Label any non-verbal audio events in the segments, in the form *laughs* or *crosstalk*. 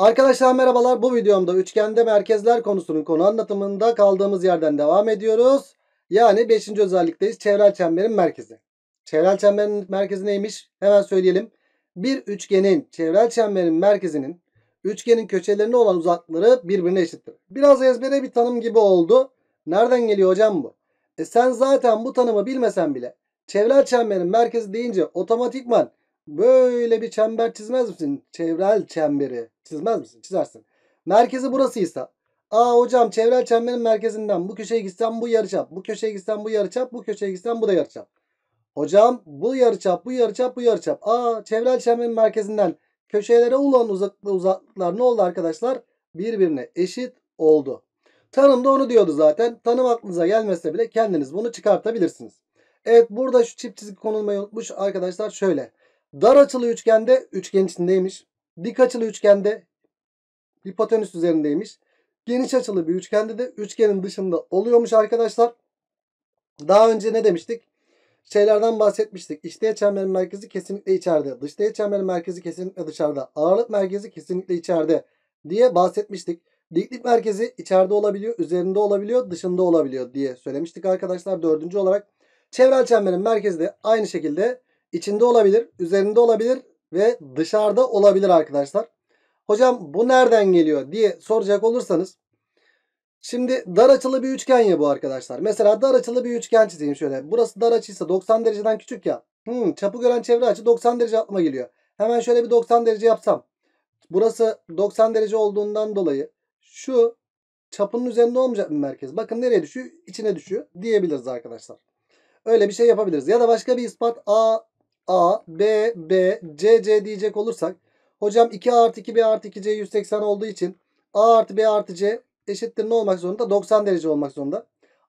Arkadaşlar merhabalar. Bu videomda üçgende merkezler konusunun konu anlatımında kaldığımız yerden devam ediyoruz. Yani 5. özellikteyiz. Çevrel çemberin merkezi. Çevrel çemberin merkezi neymiş? Hemen söyleyelim. Bir üçgenin çevrel çemberin merkezinin üçgenin köşelerine olan uzaklıkları birbirine eşittir. Biraz ezbere bir tanım gibi oldu. Nereden geliyor hocam bu? E sen zaten bu tanımı bilmesen bile çevrel çemberin merkezi deyince otomatikman böyle bir çember çizmez misin? Çevrel çemberi çizmez misin? Çizersin. Merkezi burasıysa Aa hocam çevrel çemberin merkezinden bu köşeye gitsem bu yarıçap, bu köşeye gitsem bu yarıçap, bu köşeye gitsem bu da yarıçap. Hocam bu yarıçap, bu yarıçap, bu yarıçap. Aa çevrel çemberin merkezinden köşelere olan uzaklıklar, uzaklıklar ne oldu arkadaşlar? Birbirine eşit oldu. Tanım da onu diyordu zaten. Tanım aklınıza gelmese bile kendiniz bunu çıkartabilirsiniz. Evet burada şu çift çizgi konulmayı unutmuş arkadaşlar şöyle. Dar açılı üçgende üçgen içindeymiş. Dik açılı üçgende hipotenüs üzerindeymiş. Geniş açılı bir üçgende de üçgenin dışında oluyormuş arkadaşlar. Daha önce ne demiştik? Şeylerden bahsetmiştik. İçteye çemberin merkezi kesinlikle içeride. Dışteğe çemberin merkezi kesinlikle dışarıda. Ağırlık merkezi kesinlikle içeride diye bahsetmiştik. Diklik merkezi içeride olabiliyor, üzerinde olabiliyor, dışında olabiliyor diye söylemiştik arkadaşlar. Dördüncü olarak çevrel çemberin merkezi de aynı şekilde içinde olabilir, üzerinde olabilir ve dışarıda olabilir arkadaşlar. Hocam bu nereden geliyor diye soracak olursanız Şimdi dar açılı bir üçgen ya bu arkadaşlar. Mesela dar açılı bir üçgen çizeyim şöyle. Burası dar açıysa 90 dereceden küçük ya. Hmm, çapı gören çevre açı 90 derece aklıma geliyor. Hemen şöyle bir 90 derece yapsam. Burası 90 derece olduğundan dolayı şu çapının üzerinde olmayacak bir merkez. Bakın nereye düşüyor? İçine düşüyor diyebiliriz arkadaşlar. Öyle bir şey yapabiliriz. Ya da başka bir ispat. A A, B, B, C, C diyecek olursak hocam 2 artı 2B artı 2C 180 olduğu için A artı B artı C eşittir ne olmak zorunda? 90 derece olmak zorunda.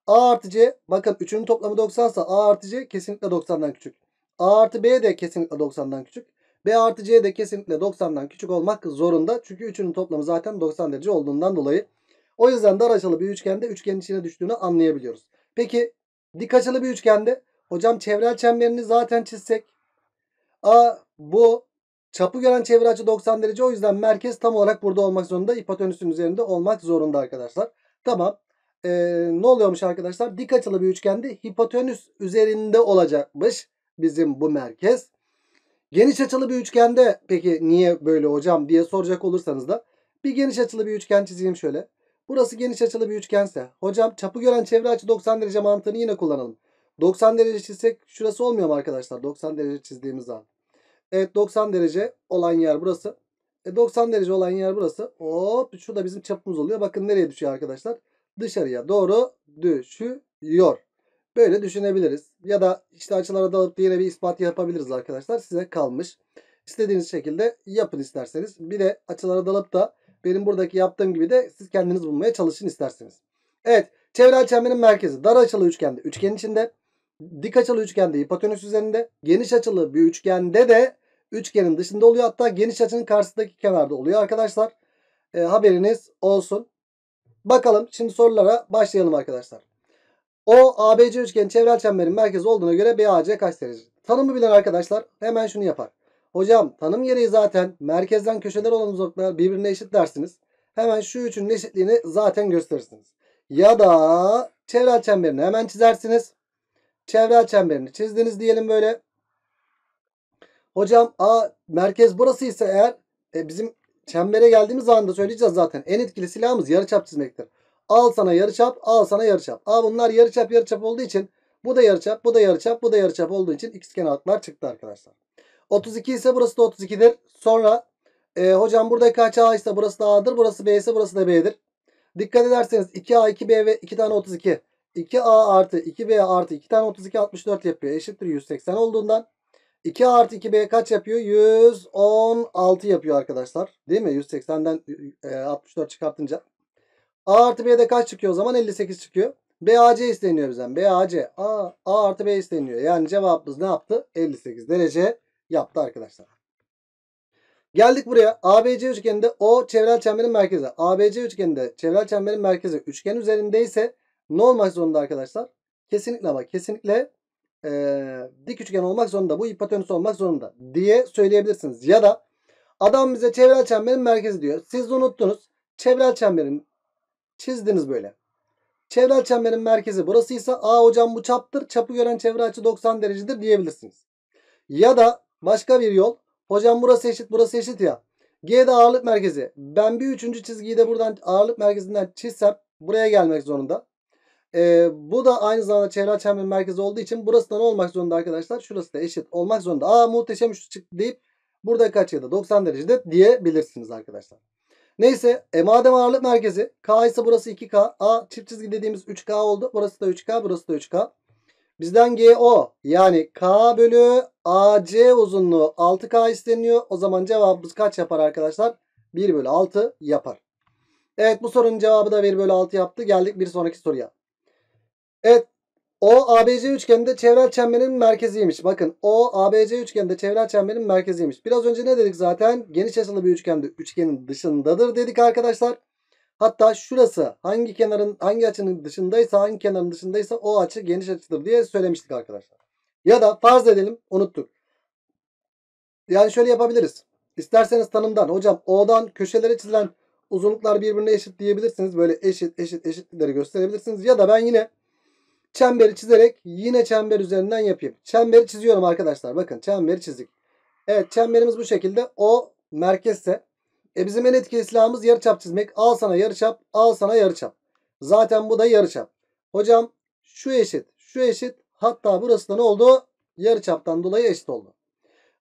A artı C bakın üçünün toplamı 90 ise A artı C kesinlikle 90'dan küçük. A artı B de kesinlikle 90'dan küçük. B artı C de kesinlikle 90'dan küçük olmak zorunda. Çünkü üçünün toplamı zaten 90 derece olduğundan dolayı. O yüzden dar açılı bir üçgende üçgenin içine düştüğünü anlayabiliyoruz. Peki dik açılı bir üçgende hocam çevrel çemberini zaten çizsek A bu çapı gören çevre açı 90 derece. O yüzden merkez tam olarak burada olmak zorunda. Hipotenüsün üzerinde olmak zorunda arkadaşlar. Tamam. Ee, ne oluyormuş arkadaşlar? Dik açılı bir üçgende hipotenüs üzerinde olacakmış bizim bu merkez. Geniş açılı bir üçgende peki niye böyle hocam diye soracak olursanız da bir geniş açılı bir üçgen çizeyim şöyle. Burası geniş açılı bir üçgense hocam çapı gören çevre açı 90 derece mantığını yine kullanalım. 90 derece çizsek şurası olmuyor mu arkadaşlar? 90 derece çizdiğimiz zaman. Evet 90 derece olan yer burası. E, 90 derece olan yer burası. Hop şurada bizim çapımız oluyor. Bakın nereye düşüyor arkadaşlar? Dışarıya doğru düşüyor. Böyle düşünebiliriz. Ya da işte açılara dalıp yine bir ispat yapabiliriz arkadaşlar. Size kalmış. İstediğiniz şekilde yapın isterseniz. Bir de açılara dalıp da benim buradaki yaptığım gibi de siz kendiniz bulmaya çalışın isterseniz. Evet. Çevrel çemberin merkezi dar açılı üçgende. Üçgenin içinde Dik açılı üçgende hipotenüs üzerinde, geniş açılı bir üçgende de üçgenin dışında oluyor. Hatta geniş açının karşısındaki kenarda oluyor arkadaşlar. E, haberiniz olsun. Bakalım şimdi sorulara başlayalım arkadaşlar. O ABC üçgenin çevrel çemberin merkezi olduğuna göre BAC kaç derece? Tanımı bilen arkadaşlar hemen şunu yapar. Hocam tanım gereği zaten merkezden köşeler olan uzaklıklar birbirine eşit dersiniz. Hemen şu üçünün eşitliğini zaten gösterirsiniz. Ya da çevrel çemberini hemen çizersiniz çevre çemberini çizdiniz diyelim böyle. Hocam A merkez burası ise eğer e, bizim çembere geldiğimiz anda söyleyeceğiz zaten. En etkili silahımız yarıçap çizmektir. Al sana yarıçap, al sana yarıçap. A bunlar yarıçap yarıçap olduğu için bu da yarıçap, bu da yarıçap, bu da yarıçap olduğu için ikizkenar hatlar çıktı arkadaşlar. 32 ise burası da 32'dir. Sonra e, hocam burada kaç A ise burası da A'dır, burası B ise burası da B'dir. Dikkat ederseniz 2A, 2B ve 2 tane 32. 2a artı 2b artı 2 tane 32 64 yapıyor. Eşittir 180 olduğundan 2 artı 2b kaç yapıyor? 116 yapıyor arkadaşlar. Değil mi? 180'den 64 e, çıkartınca. A artı B'de kaç çıkıyor o zaman? 58 çıkıyor. BAC isteniyor bizden. BAC. A, A artı B isteniyor. Yani cevabımız ne yaptı? 58 derece yaptı arkadaşlar. Geldik buraya. ABC üçgeninde O çevrel çemberin merkezi. ABC üçgeninde çevrel çemberin merkezi üçgen üzerindeyse ne olmak zorunda arkadaşlar? Kesinlikle ama kesinlikle e, dik üçgen olmak zorunda. Bu hipotenüs olmak zorunda diye söyleyebilirsiniz. Ya da adam bize çevrel çemberin merkezi diyor. Siz unuttunuz. Çevrel çemberin çizdiniz böyle. Çevrel çemberin merkezi burasıysa A hocam bu çaptır. Çapı gören çevre açı 90 derecedir diyebilirsiniz. Ya da başka bir yol. Hocam burası eşit burası eşit ya. G'de ağırlık merkezi. Ben bir üçüncü çizgiyi de buradan ağırlık merkezinden çizsem buraya gelmek zorunda. E, bu da aynı zamanda çevre çember merkezi olduğu için burası da ne olmak zorunda arkadaşlar? Şurası da eşit olmak zorunda. Aa muhteşem şu çıktı deyip burada kaç ya da 90 derecede diyebilirsiniz arkadaşlar. Neyse e, madem ağırlık merkezi K ise burası 2K. A çift çizgi dediğimiz 3K oldu. Burası da 3K burası da 3K. Bizden GO yani K bölü AC uzunluğu 6K isteniyor. O zaman cevabımız kaç yapar arkadaşlar? 1 bölü 6 yapar. Evet bu sorunun cevabı da 1 bölü 6 yaptı. Geldik bir sonraki soruya. Evet. O ABC üçgeninde çevrel çemberin merkeziymiş. Bakın O ABC üçgeninde çevrel çemberin merkeziymiş. Biraz önce ne dedik zaten? Geniş açılı bir üçgende üçgenin dışındadır dedik arkadaşlar. Hatta şurası hangi kenarın hangi açının dışındaysa hangi kenarın dışındaysa o açı geniş açıdır diye söylemiştik arkadaşlar. Ya da farz edelim unuttuk. Yani şöyle yapabiliriz. İsterseniz tanımdan hocam O'dan köşelere çizilen uzunluklar birbirine eşit diyebilirsiniz. Böyle eşit eşit eşitleri gösterebilirsiniz. Ya da ben yine Çemberi çizerek yine çember üzerinden yapayım. Çemberi çiziyorum arkadaşlar. Bakın çemberi çizdik. Evet çemberimiz bu şekilde. O merkezse. E bizim en etkili silahımız yarıçap çizmek. Al sana yarıçap, al sana yarıçap. Zaten bu da yarıçap. Hocam şu eşit, şu eşit. Hatta burası da ne oldu? Yarıçaptan dolayı eşit oldu.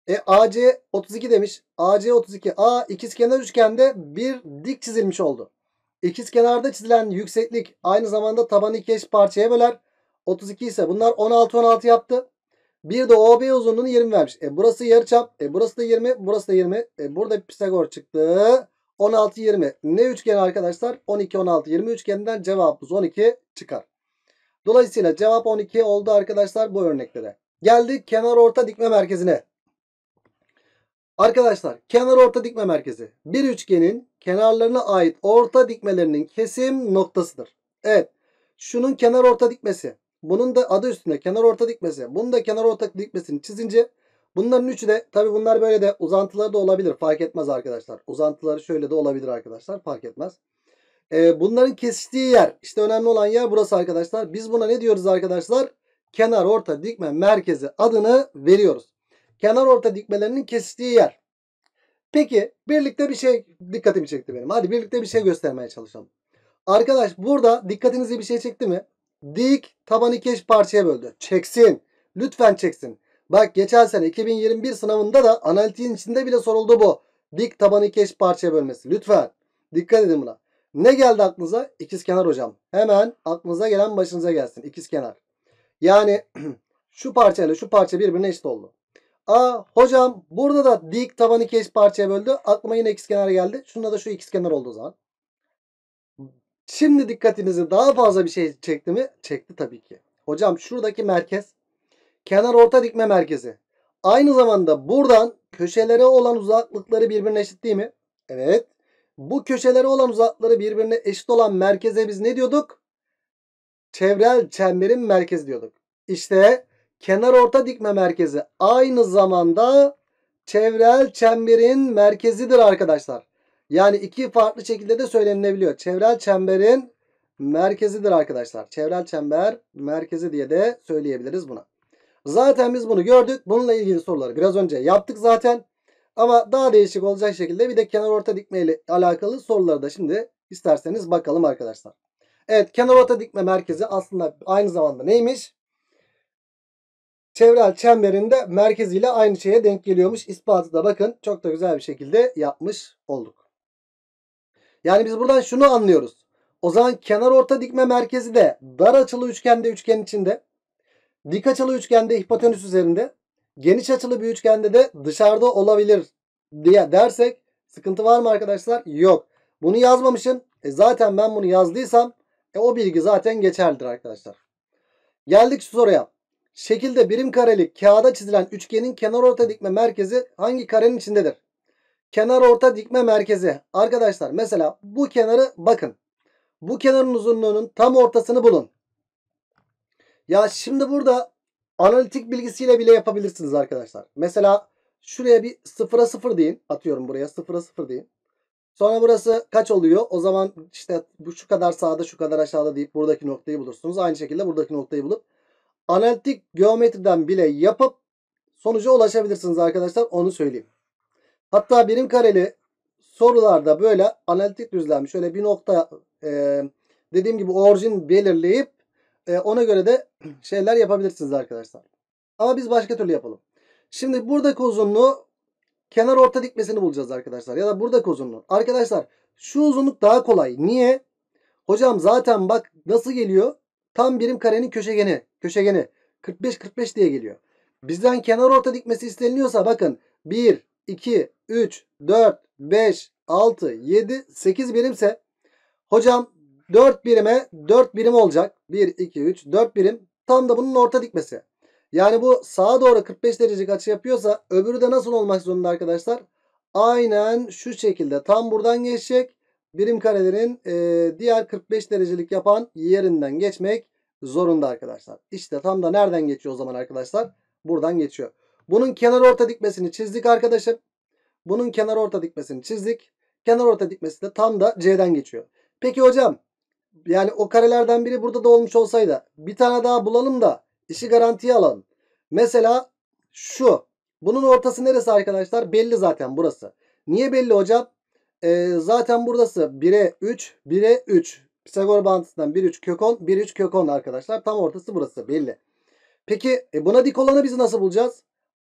E AC 32 demiş. AC 32. A ikizkenar üçgende bir dik çizilmiş oldu. İkizkenarda çizilen yükseklik aynı zamanda tabanı iki eş parçaya böler. 32 ise bunlar 16 16 yaptı. Bir de OB uzunluğunu 20 vermiş. E burası yarıçap. E burası da 20. Burası da 20. E burada Pisagor çıktı. 16 20. Ne üçgen arkadaşlar? 12 16 20 üçgeninden cevabımız 12 çıkar. Dolayısıyla cevap 12 oldu arkadaşlar bu örneklere. Geldik kenar orta dikme merkezine. Arkadaşlar kenar orta dikme merkezi bir üçgenin kenarlarına ait orta dikmelerinin kesim noktasıdır. Evet şunun kenar orta dikmesi bunun da adı üstünde kenar orta dikmesi. Bunun da kenar orta dikmesini çizince bunların üçü de tabi bunlar böyle de uzantıları da olabilir. Fark etmez arkadaşlar. Uzantıları şöyle de olabilir arkadaşlar. Fark etmez. Ee, bunların kesiştiği yer işte önemli olan yer burası arkadaşlar. Biz buna ne diyoruz arkadaşlar? Kenar orta dikme merkezi adını veriyoruz. Kenar orta dikmelerinin kesiştiği yer. Peki birlikte bir şey dikkatimi çekti benim. Hadi birlikte bir şey göstermeye çalışalım. Arkadaş burada dikkatinizi bir şey çekti mi? Dik tabanı iki parçaya böldü. Çeksin. Lütfen çeksin. Bak geçen sene 2021 sınavında da analitiğin içinde bile soruldu bu. Dik tabanı iki parçaya bölmesi. Lütfen. Dikkat edin buna. Ne geldi aklınıza? İkizkenar hocam. Hemen aklınıza gelen başınıza gelsin. İkizkenar. Yani *clears throat* şu parçayla şu parça birbirine eşit oldu. Aa hocam burada da dik tabanı iki parçaya böldü. Aklıma yine ikizkenar geldi. Şunda da şu ikizkenar oldu o zaman. Şimdi dikkatinizi daha fazla bir şey çekti mi? Çekti tabii ki. Hocam şuradaki merkez kenar orta dikme merkezi. Aynı zamanda buradan köşelere olan uzaklıkları birbirine eşit değil mi? Evet. Bu köşelere olan uzaklıkları birbirine eşit olan merkeze biz ne diyorduk? Çevrel çemberin merkezi diyorduk. İşte kenar orta dikme merkezi aynı zamanda çevrel çemberin merkezidir arkadaşlar. Yani iki farklı şekilde de söylenilebiliyor. Çevrel çemberin merkezidir arkadaşlar. Çevrel çember merkezi diye de söyleyebiliriz buna. Zaten biz bunu gördük. Bununla ilgili soruları biraz önce yaptık zaten. Ama daha değişik olacak şekilde bir de kenar orta dikme ile alakalı soruları da şimdi isterseniz bakalım arkadaşlar. Evet kenar orta dikme merkezi aslında aynı zamanda neymiş? Çevrel çemberinde merkeziyle aynı şeye denk geliyormuş. İspatı da bakın çok da güzel bir şekilde yapmış olduk. Yani biz buradan şunu anlıyoruz. O zaman kenar orta dikme merkezi de dar açılı üçgende üçgen içinde. Dik açılı üçgende hipotenüs üzerinde. Geniş açılı bir üçgende de dışarıda olabilir diye dersek sıkıntı var mı arkadaşlar? Yok. Bunu yazmamışım. E zaten ben bunu yazdıysam e o bilgi zaten geçerlidir arkadaşlar. Geldik şu soruya. Şekilde birim karelik kağıda çizilen üçgenin kenar orta dikme merkezi hangi karenin içindedir? Kenar orta dikme merkezi. Arkadaşlar mesela bu kenarı bakın. Bu kenarın uzunluğunun tam ortasını bulun. Ya şimdi burada analitik bilgisiyle bile yapabilirsiniz arkadaşlar. Mesela şuraya bir sıfıra sıfır deyin. Atıyorum buraya sıfıra sıfır deyin. Sonra burası kaç oluyor? O zaman işte bu şu kadar sağda şu kadar aşağıda deyip buradaki noktayı bulursunuz. Aynı şekilde buradaki noktayı bulup analitik geometriden bile yapıp sonuca ulaşabilirsiniz arkadaşlar. Onu söyleyeyim. Hatta birim kareli sorularda böyle analitik düzlem şöyle bir nokta e, dediğim gibi orijin belirleyip e, ona göre de *clears throat* şeyler yapabilirsiniz arkadaşlar. Ama biz başka türlü yapalım. Şimdi buradaki uzunluğu kenar orta dikmesini bulacağız arkadaşlar. Ya da buradaki uzunluğu. Arkadaşlar şu uzunluk daha kolay. Niye? Hocam zaten bak nasıl geliyor? Tam birim karenin köşegeni. Köşegeni. 45-45 diye geliyor. Bizden kenar orta dikmesi isteniliyorsa bakın 1, 2, 3, 4, 5, 6, 7, 8 birimse hocam 4 birime 4 birim olacak. 1, 2, 3, 4 birim. Tam da bunun orta dikmesi. Yani bu sağa doğru 45 derecelik açı yapıyorsa öbürü de nasıl olmak zorunda arkadaşlar? Aynen şu şekilde tam buradan geçecek. Birim karelerin e, diğer 45 derecelik yapan yerinden geçmek zorunda arkadaşlar. İşte tam da nereden geçiyor o zaman arkadaşlar? Buradan geçiyor. Bunun kenar orta dikmesini çizdik arkadaşım. Bunun kenar orta dikmesini çizdik. Kenar orta dikmesi de tam da C'den geçiyor. Peki hocam yani o karelerden biri burada da olmuş olsaydı bir tane daha bulalım da işi garantiye alalım. Mesela şu. Bunun ortası neresi arkadaşlar? Belli zaten burası. Niye belli hocam? Ee, zaten buradası. 1'e 3, 1'e 3. Pisagor bağıntısından 1 3 kök 10, 1 3 kök 10 arkadaşlar. Tam ortası burası belli. Peki e buna dik olanı biz nasıl bulacağız?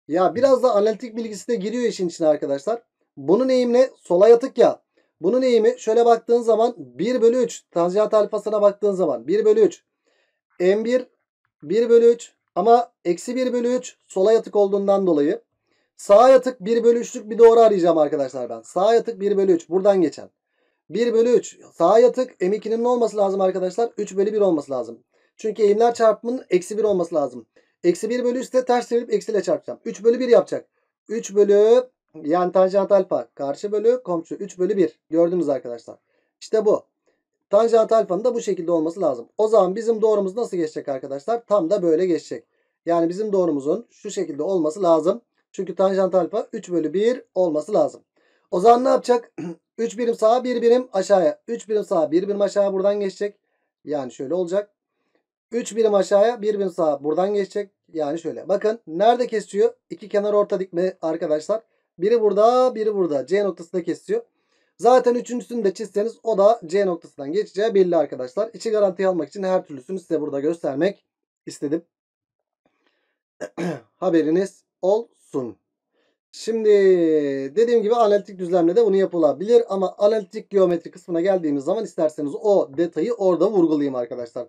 Ya biraz da analitik bilgisi de giriyor işin içine arkadaşlar. Bunun eğimine sola yatık ya. Bunun eğimi şöyle baktığın zaman 1 bölü 3. Tanjant alfasına baktığın zaman 1 bölü 3. M1 1 bölü 3 ama eksi 1 bölü 3 sola yatık olduğundan dolayı. Sağa yatık 1 bölü 3'lük bir doğru arayacağım arkadaşlar ben. Sağa yatık 1 bölü 3 buradan geçen. 1 bölü 3 sağa yatık M2'nin olması lazım arkadaşlar? 3 bölü 1 olması lazım. Çünkü eğimler çarpımının eksi 1 olması lazım. Eksi 1 bölü 3 ters çevirip eksiyle çarpacağım. 3 bölü 1 yapacak. 3 bölü yani tanjant alfa karşı bölü komşu 3 bölü 1. Gördünüz arkadaşlar. İşte bu. Tanjant alfanın da bu şekilde olması lazım. O zaman bizim doğrumuz nasıl geçecek arkadaşlar? Tam da böyle geçecek. Yani bizim doğrumuzun şu şekilde olması lazım. Çünkü tanjant alfa 3 bölü 1 olması lazım. O zaman ne yapacak? 3 *clears throat* birim sağa 1 birim aşağıya. 3 birim sağa 1 birim aşağıya buradan geçecek. Yani şöyle olacak. 3 birim aşağıya 1 birim sağa buradan geçecek. Yani şöyle bakın nerede kesiyor? İki kenar orta dikme arkadaşlar. Biri burada biri burada C noktasında kesiyor. Zaten üçüncüsünü de çizseniz o da C noktasından geçeceği belli arkadaşlar. İçi garantiye almak için her türlüsünü size burada göstermek istedim. *clears throat* Haberiniz olsun. Şimdi dediğim gibi analitik düzlemle de bunu yapılabilir ama analitik geometri kısmına geldiğimiz zaman isterseniz o detayı orada vurgulayayım arkadaşlar.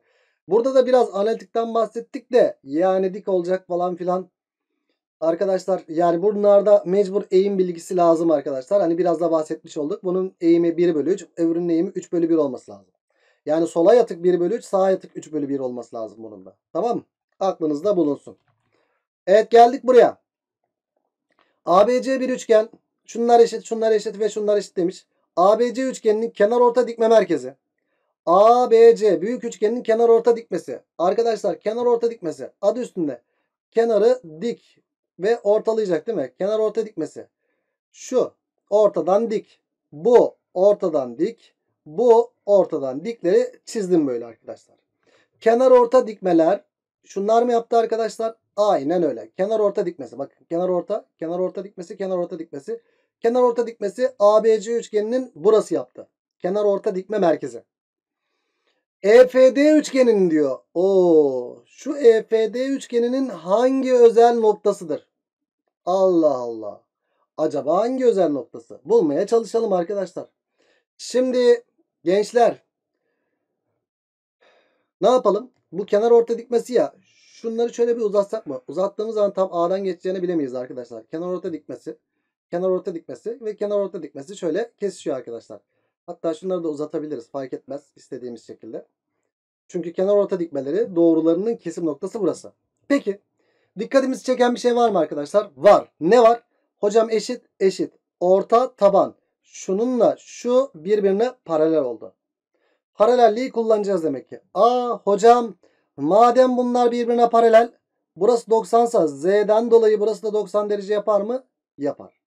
Burada da biraz analitikten bahsettik de yani dik olacak falan filan. Arkadaşlar yani bunlarda mecbur eğim bilgisi lazım arkadaşlar. Hani biraz da bahsetmiş olduk. Bunun eğimi 1 bölü 3. Öbürünün eğimi 3 bölü 1 olması lazım. Yani sola yatık 1 bölü 3 sağa yatık 3 bölü 1 olması lazım bunun da. Tamam mı? Aklınızda bulunsun. Evet geldik buraya. ABC bir üçgen. Şunlar eşit, şunlar eşit ve şunlar eşit demiş. ABC üçgeninin kenar orta dikme merkezi. ABC büyük üçgenin kenar orta dikmesi. Arkadaşlar kenar orta dikmesi adı üstünde. Kenarı dik ve ortalayacak değil mi? Kenar orta dikmesi. Şu ortadan dik. Bu ortadan dik. Bu ortadan dikleri çizdim böyle arkadaşlar. Kenar orta dikmeler şunlar mı yaptı arkadaşlar? Aynen öyle. Kenar orta dikmesi. Bakın kenar orta, kenar orta dikmesi, kenar orta dikmesi. Kenar orta dikmesi ABC üçgeninin burası yaptı. Kenar orta dikme merkezi. EFD üçgeninin diyor. Oo, şu EFD üçgeninin hangi özel noktasıdır? Allah Allah. Acaba hangi özel noktası? Bulmaya çalışalım arkadaşlar. Şimdi gençler ne yapalım? Bu kenar orta dikmesi ya. Şunları şöyle bir uzatsak mı? Uzattığımız zaman tam A'dan geçeceğini bilemeyiz arkadaşlar. Kenar orta dikmesi, kenar orta dikmesi ve kenar orta dikmesi şöyle kesişiyor arkadaşlar. Hatta şunları da uzatabiliriz fark etmez istediğimiz şekilde. Çünkü kenar orta dikmeleri doğrularının kesim noktası burası. Peki dikkatimizi çeken bir şey var mı arkadaşlar? Var. Ne var? Hocam eşit eşit. Orta taban. Şununla şu birbirine paralel oldu. Paralelliği kullanacağız demek ki. Aa hocam madem bunlar birbirine paralel burası 90 sa Z'den dolayı burası da 90 derece yapar mı? Yapar.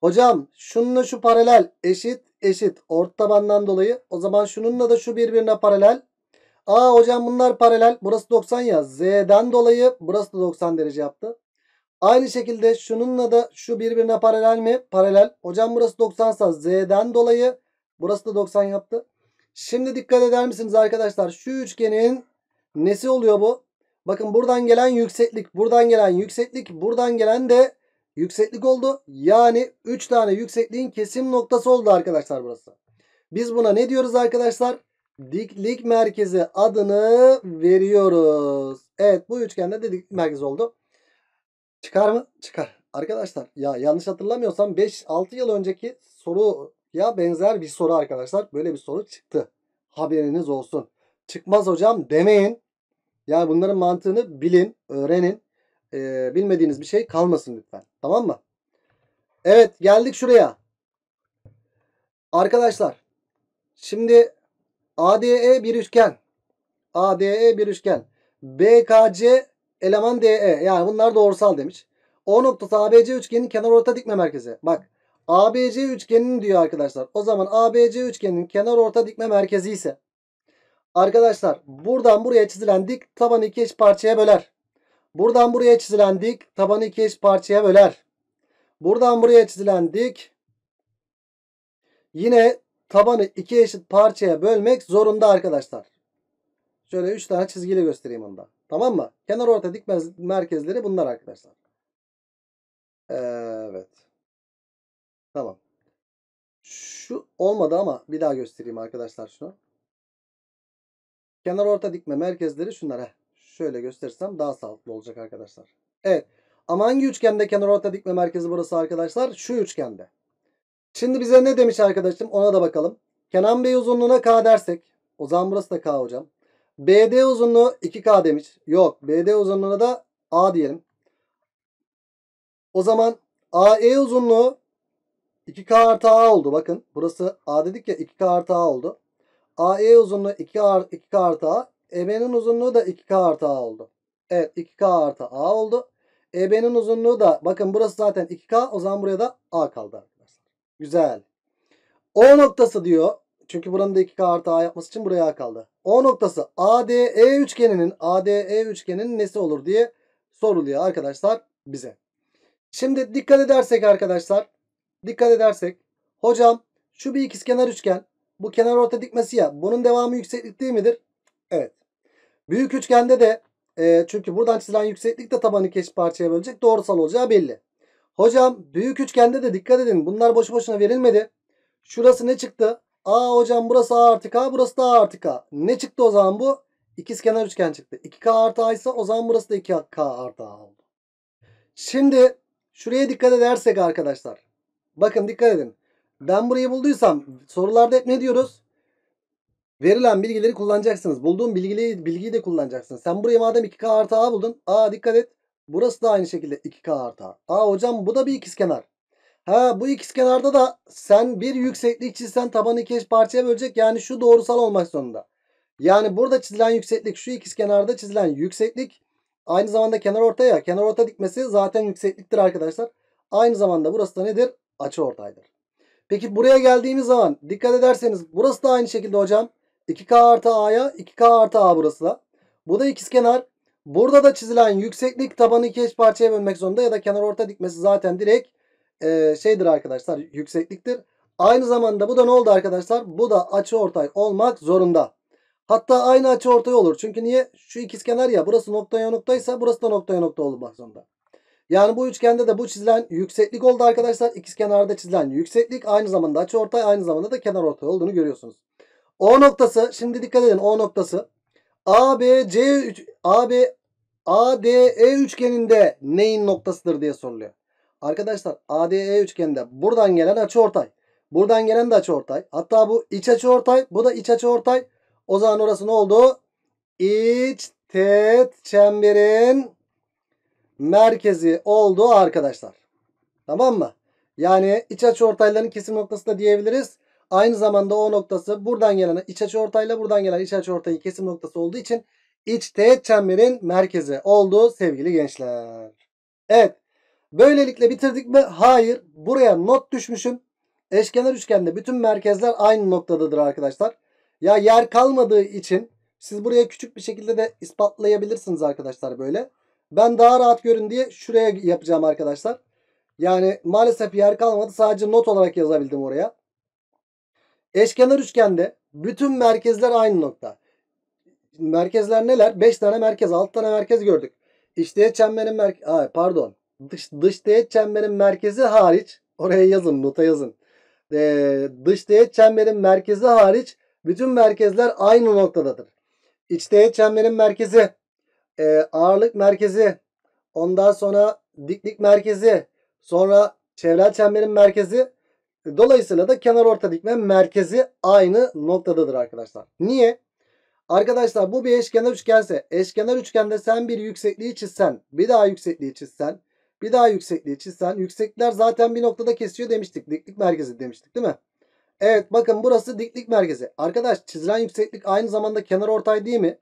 Hocam şununla şu paralel eşit eşit ort tabandan dolayı. O zaman şununla da şu birbirine paralel. Aa hocam bunlar paralel. Burası 90 ya. Z'den dolayı burası da 90 derece yaptı. Aynı şekilde şununla da şu birbirine paralel mi? Paralel. Hocam burası 90 sa Z'den dolayı burası da 90 yaptı. Şimdi dikkat eder misiniz arkadaşlar? Şu üçgenin nesi oluyor bu? Bakın buradan gelen yükseklik, buradan gelen yükseklik, buradan gelen de yükseklik oldu. Yani 3 tane yüksekliğin kesim noktası oldu arkadaşlar burası. Biz buna ne diyoruz arkadaşlar? Diklik merkezi adını veriyoruz. Evet bu üçgende de diklik merkezi oldu. Çıkar mı? Çıkar. Arkadaşlar ya yanlış hatırlamıyorsam 5-6 yıl önceki soru ya benzer bir soru arkadaşlar. Böyle bir soru çıktı. Haberiniz olsun. Çıkmaz hocam demeyin. Yani bunların mantığını bilin, öğrenin e, bilmediğiniz bir şey kalmasın lütfen. Tamam mı? Evet geldik şuraya. Arkadaşlar şimdi ADE bir üçgen. ADE bir üçgen. BKC eleman DE. Yani bunlar doğrusal demiş. O noktası ABC üçgenin kenar orta dikme merkezi. Bak ABC üçgeninin diyor arkadaşlar. O zaman ABC üçgeninin kenar orta dikme merkezi ise arkadaşlar buradan buraya çizilen dik tabanı iki eş parçaya böler. Buradan buraya çizilen dik tabanı iki eş parçaya böler. Buradan buraya çizilen dik yine tabanı iki eşit parçaya bölmek zorunda arkadaşlar. Şöyle 3 tane çizgiyle göstereyim onu da. Tamam mı? Kenar orta dik merkezleri bunlar arkadaşlar. Evet. Tamam. Şu olmadı ama bir daha göstereyim arkadaşlar şunu. Kenar orta dikme merkezleri şunlar. Heh. Şöyle göstersem daha sağlıklı olacak arkadaşlar. Evet. Ama hangi üçgende kenar orta dikme merkezi burası arkadaşlar? Şu üçgende. Şimdi bize ne demiş arkadaşım ona da bakalım. Kenan Bey uzunluğuna K dersek. O zaman burası da K hocam. BD uzunluğu 2K demiş. Yok. BD uzunluğuna da A diyelim. O zaman AE uzunluğu 2K artı A oldu. Bakın burası A dedik ya 2K artı A oldu. AE uzunluğu 2K, 2K artı A. EB'nin uzunluğu da 2K artı A oldu. Evet 2K artı A oldu. EB'nin uzunluğu da bakın burası zaten 2K o zaman buraya da A kaldı arkadaşlar. Güzel. O noktası diyor. Çünkü buranın da 2K artı A yapması için buraya A kaldı. O noktası ADE üçgeninin ADE üçgeninin nesi olur diye soruluyor arkadaşlar bize. Şimdi dikkat edersek arkadaşlar. Dikkat edersek. Hocam şu bir ikizkenar üçgen. Bu kenar orta dikmesi ya. Bunun devamı yükseklik değil midir? Evet. Büyük üçgende de e, çünkü buradan çizilen yükseklik de tabanı iki parçaya bölecek. Doğrusal olacağı belli. Hocam büyük üçgende de dikkat edin. Bunlar boşu boşuna verilmedi. Şurası ne çıktı? A hocam burası A artı K burası da A artı K. Ne çıktı o zaman bu? İkiz kenar üçgen çıktı. 2K artı A ise o zaman burası da 2K artı A oldu. Şimdi şuraya dikkat edersek arkadaşlar. Bakın dikkat edin. Ben burayı bulduysam sorularda hep ne diyoruz? Verilen bilgileri kullanacaksınız. Bulduğun bilgiyi, bilgiyi de kullanacaksınız. Sen buraya madem 2K artı A buldun. A dikkat et. Burası da aynı şekilde 2K artı A. Aa hocam bu da bir ikizkenar. Ha bu ikizkenarda da sen bir yükseklik çizsen tabanı iki eş parçaya bölecek. Yani şu doğrusal olmak zorunda. Yani burada çizilen yükseklik şu ikizkenarda çizilen yükseklik aynı zamanda kenar ortaya. Kenar orta dikmesi zaten yüksekliktir arkadaşlar. Aynı zamanda burası da nedir? Açı ortaydır. Peki buraya geldiğimiz zaman dikkat ederseniz burası da aynı şekilde hocam. 2K artı A'ya 2K artı A burası da. Bu da ikizkenar. Burada da çizilen yükseklik tabanı iki eş parçaya bölmek zorunda ya da kenar orta dikmesi zaten direkt e, şeydir arkadaşlar yüksekliktir. Aynı zamanda bu da ne oldu arkadaşlar? Bu da açı ortay olmak zorunda. Hatta aynı açı ortay olur. Çünkü niye? Şu ikizkenar ya burası noktaya noktaysa burası da noktaya nokta olmak zorunda. Yani bu üçgende de bu çizilen yükseklik oldu arkadaşlar. İkizkenarda çizilen yükseklik aynı zamanda açı ortay aynı zamanda da kenar ortay olduğunu görüyorsunuz. O noktası şimdi dikkat edin O noktası ABC AB ADE üçgeninde neyin noktasıdır diye soruluyor. Arkadaşlar ADE üçgeninde buradan gelen açıortay. Buradan gelen de açıortay. Hatta bu iç açıortay, bu da iç açıortay. O zaman orası ne oldu? İç teğet çemberin merkezi oldu arkadaşlar. Tamam mı? Yani iç açıortayların kesim noktası da diyebiliriz. Aynı zamanda O noktası buradan gelen iç açı ortayla buradan gelen iç açı ortayı kesim noktası olduğu için iç teğet çemberin merkezi oldu sevgili gençler. Evet. Böylelikle bitirdik mi? Hayır. Buraya not düşmüşüm. Eşkenar üçgende bütün merkezler aynı noktadadır arkadaşlar. Ya yer kalmadığı için siz buraya küçük bir şekilde de ispatlayabilirsiniz arkadaşlar böyle. Ben daha rahat görün diye şuraya yapacağım arkadaşlar. Yani maalesef yer kalmadı. Sadece not olarak yazabildim oraya. Eşkenar üçgende bütün merkezler aynı nokta. Merkezler neler? 5 tane merkez, 6 tane merkez gördük. İç teğet çemberin merkezi, pardon. Dış, dış teğet çemberin merkezi hariç, oraya yazın, nota yazın. Ee, dış teğet çemberin merkezi hariç bütün merkezler aynı noktadadır. İç teğet çemberin merkezi, e, ağırlık merkezi, ondan sonra diklik merkezi, sonra çevrel çemberin merkezi Dolayısıyla da kenar orta dikme merkezi aynı noktadadır arkadaşlar. Niye? Arkadaşlar bu bir eşkenar üçgense eşkenar üçgende sen bir yüksekliği çizsen bir daha yüksekliği çizsen bir daha yüksekliği çizsen yüksekler zaten bir noktada kesiyor demiştik. Diklik merkezi demiştik değil mi? Evet bakın burası diklik merkezi. Arkadaş çizilen yükseklik aynı zamanda kenar ortay değil mi?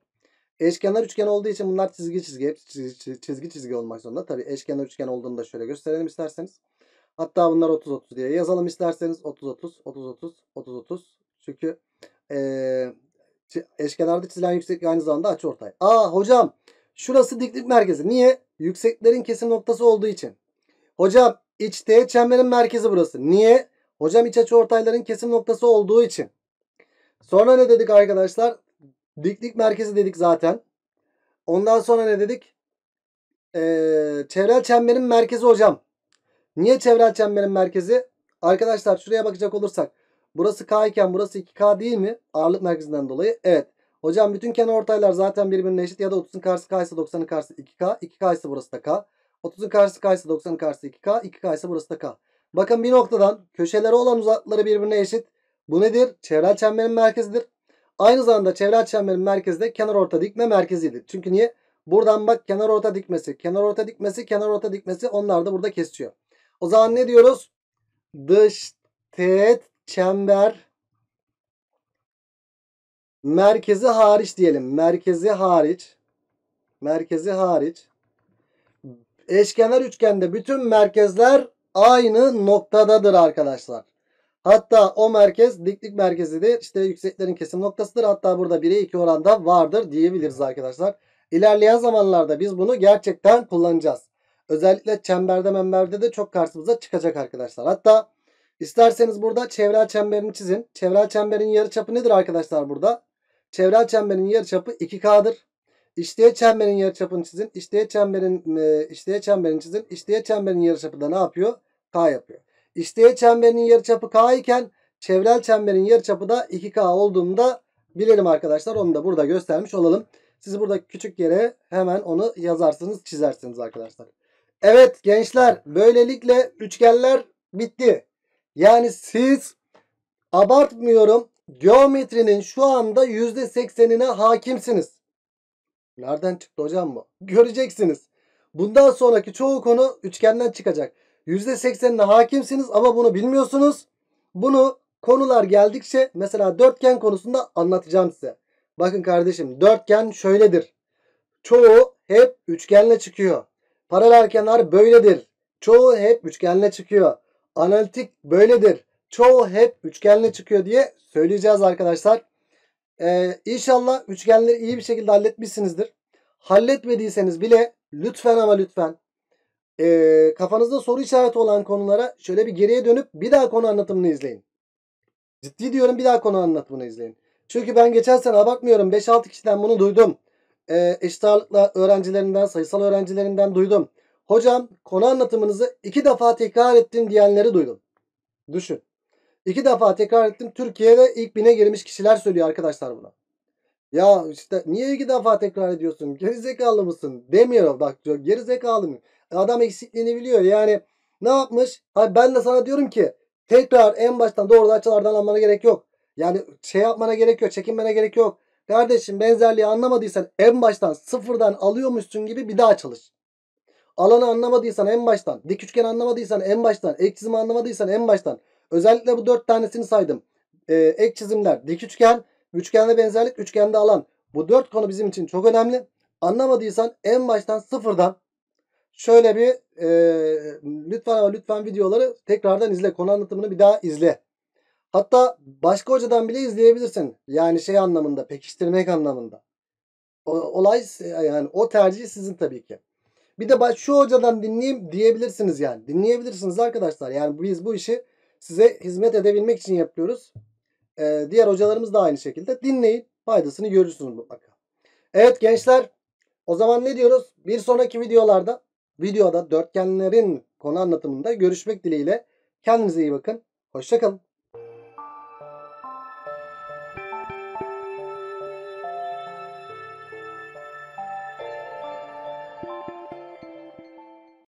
Eşkenar üçgen olduğu için bunlar çizgi çizgi. Hepsi çizgi çizgi, çizgi olmak zorunda. Tabi eşkenar üçgen olduğunu da şöyle gösterelim isterseniz. Hatta bunlar 30-30 diye yazalım isterseniz 30-30, 30-30, 30-30. Çünkü ee, eşkenarda çizilen yükseklik aynı zamanda açıortay. Aa hocam şurası diklik merkezi. Niye? Yükseklerin kesim noktası olduğu için. Hocam iç teğet çemberin merkezi burası. Niye? Hocam iç açıortayların kesim noktası olduğu için. Sonra ne dedik arkadaşlar? Diklik merkezi dedik zaten. Ondan sonra ne dedik? Ee, çevrel çemberin merkezi hocam. Niye çevrel çemberin merkezi? Arkadaşlar şuraya bakacak olursak. Burası K iken burası 2K değil mi? Ağırlık merkezinden dolayı. Evet. Hocam bütün kenar ortaylar zaten birbirine eşit. Ya da 30'un karşısı K ise 90'ın karşısı 2K. 2K ise burası da K. 30'un karşısı K ise 90'ın karşısı 2K. 2K ise burası da K. Bakın bir noktadan köşeleri olan uzaklıkları birbirine eşit. Bu nedir? Çevrel çemberin merkezidir. Aynı zamanda çevrel çemberin merkezi de kenar orta dikme merkezidir. Çünkü niye? Buradan bak kenar orta dikmesi, kenar orta dikmesi, kenar orta dikmesi onlar da burada kesiyor. O zaman ne diyoruz? Dış teğet çember merkezi hariç diyelim. Merkezi hariç. Merkezi hariç. Eşkenar üçgende bütün merkezler aynı noktadadır arkadaşlar. Hatta o merkez diklik merkezidir. İşte yükseklerin kesim noktasıdır. Hatta burada 1'e 2 oranda vardır diyebiliriz arkadaşlar. İlerleyen zamanlarda biz bunu gerçekten kullanacağız. Özellikle çemberde memberde de çok karşımıza çıkacak arkadaşlar. Hatta isterseniz burada çevrel çemberini çizin. Çevrel çemberin yarı çapı nedir arkadaşlar burada? Çevrel çemberin yarı çapı 2K'dır. İşleye çemberin yarı çapını çizin. İşleye çemberin e, işleye çemberini çizin. İşleye çemberin yarı çapı da ne yapıyor? K yapıyor. İşleye çemberin yarıçapı K iken çevrel çemberin yarı çapı da 2K olduğunda bilelim arkadaşlar. Onu da burada göstermiş olalım. Siz burada küçük yere hemen onu yazarsınız, çizersiniz arkadaşlar. Evet gençler böylelikle üçgenler bitti. Yani siz abartmıyorum geometrinin şu anda yüzde seksenine hakimsiniz. Nereden çıktı hocam bu? *laughs* Göreceksiniz. Bundan sonraki çoğu konu üçgenden çıkacak. Yüzde seksenine hakimsiniz ama bunu bilmiyorsunuz. Bunu konular geldikçe mesela dörtgen konusunda anlatacağım size. Bakın kardeşim dörtgen şöyledir. Çoğu hep üçgenle çıkıyor. Paralel kenar böyledir. Çoğu hep üçgenle çıkıyor. Analitik böyledir. Çoğu hep üçgenle çıkıyor diye söyleyeceğiz arkadaşlar. Ee, inşallah üçgenleri iyi bir şekilde halletmişsinizdir. Halletmediyseniz bile lütfen ama lütfen e, kafanızda soru işareti olan konulara şöyle bir geriye dönüp bir daha konu anlatımını izleyin. Ciddi diyorum bir daha konu anlatımını izleyin. Çünkü ben geçen sene bakmıyorum 5-6 kişiden bunu duydum e, eşit ağırlıkla öğrencilerinden, sayısal öğrencilerinden duydum. Hocam konu anlatımınızı iki defa tekrar ettim diyenleri duydum. Düşün. İki defa tekrar ettim. Türkiye'de ilk bine girmiş kişiler söylüyor arkadaşlar buna. Ya işte niye iki defa tekrar ediyorsun? Gerizekalı mısın? Demiyorum bak diyor. Geri mı? E, adam eksikliğini biliyor. Yani ne yapmış? Hayır, ben de sana diyorum ki tekrar en baştan doğrudan açılardan almana gerek yok. Yani şey yapmana gerek yok. Çekinmene gerek yok. Kardeşim benzerliği anlamadıysan en baştan sıfırdan alıyormuşsun gibi bir daha çalış. Alanı anlamadıysan en baştan, dik üçgen anlamadıysan en baştan, ek çizimi anlamadıysan en baştan. Özellikle bu dört tanesini saydım. Ee, ek çizimler, dik üçgen, üçgenle benzerlik, üçgende alan. Bu dört konu bizim için çok önemli. Anlamadıysan en baştan sıfırdan şöyle bir e, lütfen ama lütfen videoları tekrardan izle. Konu anlatımını bir daha izle. Hatta başka hocadan bile izleyebilirsin. Yani şey anlamında, pekiştirmek anlamında. O, olay yani o tercih sizin tabii ki. Bir de şu hocadan dinleyeyim diyebilirsiniz yani. Dinleyebilirsiniz arkadaşlar. Yani biz bu işi size hizmet edebilmek için yapıyoruz. Ee, diğer hocalarımız da aynı şekilde. Dinleyin. Faydasını görürsünüz mutlaka. Evet gençler. O zaman ne diyoruz? Bir sonraki videolarda videoda dörtgenlerin konu anlatımında görüşmek dileğiyle. Kendinize iyi bakın. Hoşçakalın.